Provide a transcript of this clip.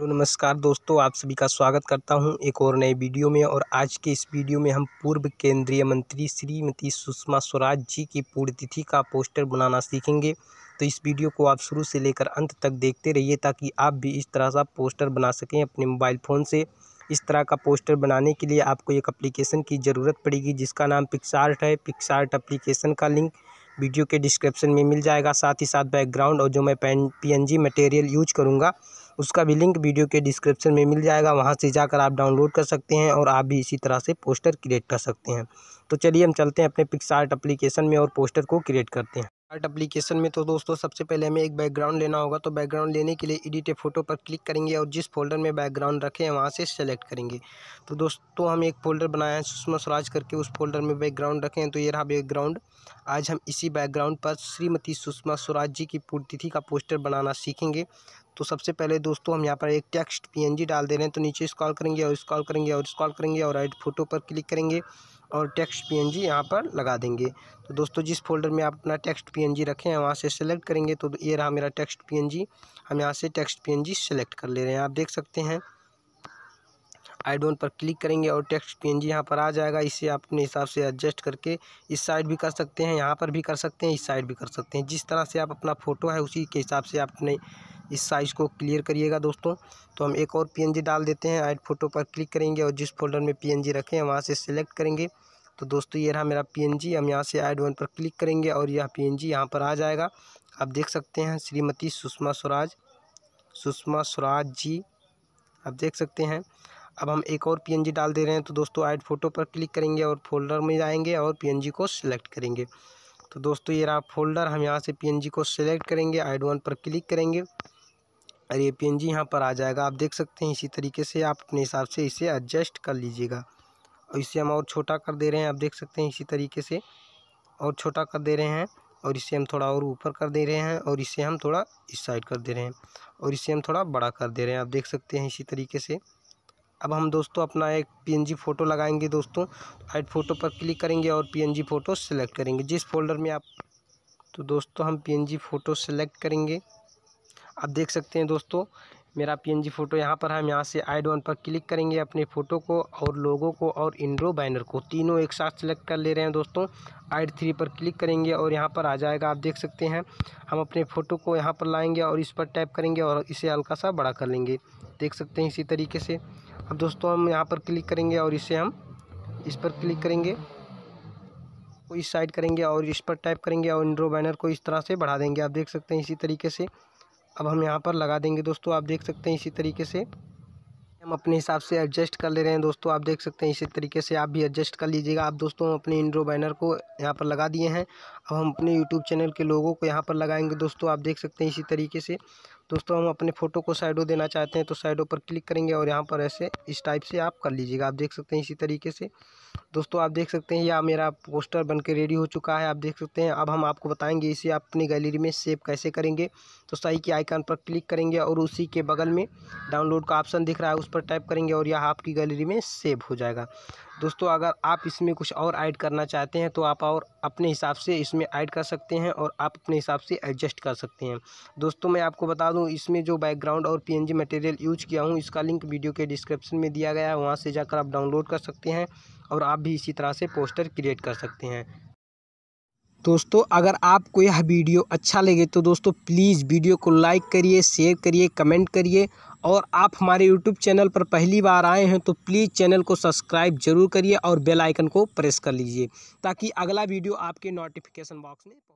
hello नमस्कार दोस्तों आप सभी का स्वागत करता हूं एक और नए वीडियो में और आज के इस वीडियो में हम पूर्व केंद्रीय मंत्री श्रीमती सुषमा स्वराज जी की पूर्णतिथि का पोस्टर बनाना सीखेंगे तो इस वीडियो को आप शुरू से लेकर अंत तक देखते रहिए ताकि आप भी इस तरह का पोस्टर बना सकें अपने मोबाइल फ़ोन से इस तरह का पोस्टर बनाने के लिए आपको एक अप्लीकेशन की ज़रूरत पड़ेगी जिसका नाम पिक्सार्ट है पिक्सार्ट अप्लीकेशन का लिंक वीडियो के डिस्क्रिप्शन में मिल जाएगा साथ ही साथ बैकग्राउंड और जो मैं पेन जी मटेरियल यूज करूँगा उसका भी लिंक वीडियो के डिस्क्रिप्शन में मिल जाएगा वहाँ से जाकर आप डाउनलोड कर सकते हैं और आप भी इसी तरह से पोस्टर क्रिएट कर सकते हैं तो चलिए हम चलते हैं अपने पिक्स आर्ट अप्लीकेशन में और पोस्टर को क्रिएट करते हैं आर्ट अप्लीकेशन में तो दोस्तों सबसे पहले हमें एक बैकग्राउंड लेना होगा तो बैकग्राउंड लेने के लिए एडिट ए फोटो पर क्लिक करेंगे और जिस फोल्डर में बैकग्राउंड रखें वहाँ से सेलेक्ट करेंगे तो दोस्तों हम एक फोल्डर बनाया है सुषमा स्वराज करके उस फोल्डर में बैकग्राउंड रखें तो ये रहा बैकग्राउंड आज हम इसी बैकग्राउंड पर श्रीमती सुषमा स्वराज जी की पूर्तिथि का पोस्टर बनाना सीखेंगे तो सबसे पहले दोस्तों हम यहाँ पर एक टेक्स्ट पीएनजी डाल दे रहे हैं तो नीचे स्क्रॉल करेंगे और इस्कॉल करेंगे और स्क्रॉल करेंगे और राइट फोटो पर क्लिक करेंगे और टेक्स्ट पीएनजी यहाँ पर लगा देंगे तो दोस्तों जिस फोल्डर में आप अपना टेक्स्ट पीएनजी रखें हैं वहाँ से सेलेक्ट करेंगे तो ये रहा मेरा टेक्स्ट पी हम यहाँ से टेक्स्ट पी सेलेक्ट कर ले रहे हैं आप देख सकते हैं आईडोन पर क्लिक करेंगे और टेक्स्ट पी एन यहाँ पर आ जाएगा इसे आप अपने हिसाब से एडजस्ट करके इस साइड भी कर सकते हैं यहाँ पर भी कर सकते हैं इस साइड भी कर सकते हैं जिस तरह से आप अपना फ़ोटो है उसी के हिसाब से आप अपने इस साइज़ को क्लियर करिएगा दोस्तों तो हम एक और पीएनजी डाल देते हैं ऐड फोटो पर क्लिक करेंगे और जिस फोल्डर में पीएनजी रखें वहाँ से सिलेक्ट करेंगे तो दोस्तों ये रहा मेरा पीएनजी हम यहाँ से ऐड वन पर क्लिक करेंगे और यह पीएनजी यहाँ पर आ जाएगा आप देख सकते हैं श्रीमती सुषमा स्वराज सुषमा स्वराज जी आप देख सकते हैं अब हम एक और पी डाल दे रहे हैं तो दोस्तों ऐड फोटो पर क्लिक करेंगे और फोल्डर में जाएंगे और पी को सिलेक्ट करेंगे तो दोस्तों ये रहा फोल्डर हम यहाँ से पी को सिलेक्ट करेंगे ऐड वन पर क्लिक करेंगे और ये पी यहाँ पर आ जाएगा आप देख सकते हैं इसी तरीके से आप अपने हिसाब से इसे एडजस्ट कर लीजिएगा और इसे हम और छोटा कर दे रहे हैं आप देख सकते हैं इसी तरीके से और छोटा कर दे रहे हैं और इसे हम थोड़ा और ऊपर कर दे रहे हैं और इसे हम थोड़ा इस साइड कर दे रहे हैं और इसे हम थोड़ा बड़ा कर दे रहे हैं आप देख सकते हैं इसी तरीके से अब हम दोस्तों अपना एक जी फ़ोटो लगाएंगे दोस्तों एड फ़ोटो पर क्लिक करेंगे और जी फ़ोटो सेलेक्ट करेंगे जिस फोल्डर में आप तो दोस्तों हम जी फ़ोटो सेलेक्ट करेंगे आप देख सकते हैं दोस्तों मेरा पीएनजी फ़ोटो यहाँ पर हम यहाँ से आइड वन पर क्लिक करेंगे अपने फ़ोटो को और लोगों को और इंड्रो बैनर को तीनों एक साथ सेलेक्ट कर ले रहे हैं दोस्तों आइड थ्री पर क्लिक करेंगे और यहाँ पर आ जाएगा आप देख सकते हैं हम अपने फ़ोटो को यहाँ पर लाएंगे और इस पर टैप करेंगे और इसे हल्का सा बड़ा कर लेंगे देख सकते हैं इसी तरीके से अब दोस्तों हम यहाँ पर क्लिक करेंगे और इसे हम इस पर क्लिक करेंगे इस साइड करेंगे और इस पर टाइप करेंगे और इंड्रो बैनर को इस तरह से बढ़ा देंगे आप देख सकते हैं इसी तरीके से अब हम यहाँ पर लगा देंगे दोस्तों आप देख सकते हैं इसी तरीके से हम अपने हिसाब से एडजस्ट कर ले रहे हैं दोस्तों आप देख सकते हैं इसी तरीके से आप भी एडजस्ट कर लीजिएगा आप दोस्तों अपने इंड्रो बैनर को यहाँ पर लगा दिए हैं अब हम अपने यूट्यूब चैनल के लोगों को यहाँ पर लगाएंगे दोस्तों आप देख सकते हैं इसी तरीके से दोस्तों हम अपने फ़ोटो को साइडों देना चाहते हैं तो साइडों पर क्लिक करेंगे और यहाँ पर ऐसे इस टाइप से आप कर लीजिएगा आप देख सकते हैं इसी तरीके से दोस्तों आप देख सकते हैं यह मेरा पोस्टर बन रेडी हो चुका है आप देख सकते हैं अब हम आपको बताएँगे इसे आप अपनी गैलरी में सेव कैसे करेंगे तो सही के आइकन पर क्लिक करेंगे और उसी के बगल में डाउनलोड का ऑप्शन दिख रहा है उस पर टाइप करेंगे और यह आपकी गैलरी में सेव हो जाएगा दोस्तों अगर आप इसमें कुछ और ऐड करना चाहते हैं तो आप और अपने हिसाब से इसमें ऐड कर सकते हैं और आप अपने हिसाब से एडजस्ट कर सकते हैं दोस्तों मैं आपको बता दूं इसमें जो बैकग्राउंड और पीएनजी मटेरियल यूज किया हूं इसका लिंक वीडियो के डिस्क्रिप्शन में दिया गया है वहाँ से जाकर आप डाउनलोड कर सकते हैं और आप भी इसी तरह से पोस्टर क्रिएट कर सकते हैं दोस्तों अगर आपको यह वीडियो अच्छा लगे तो दोस्तों प्लीज़ वीडियो को लाइक करिए शेयर करिए कमेंट करिए और आप हमारे यूट्यूब चैनल पर पहली बार आए हैं तो प्लीज़ चैनल को सब्सक्राइब जरूर करिए और बेल आइकन को प्रेस कर लीजिए ताकि अगला वीडियो आपके नोटिफिकेशन बॉक्स में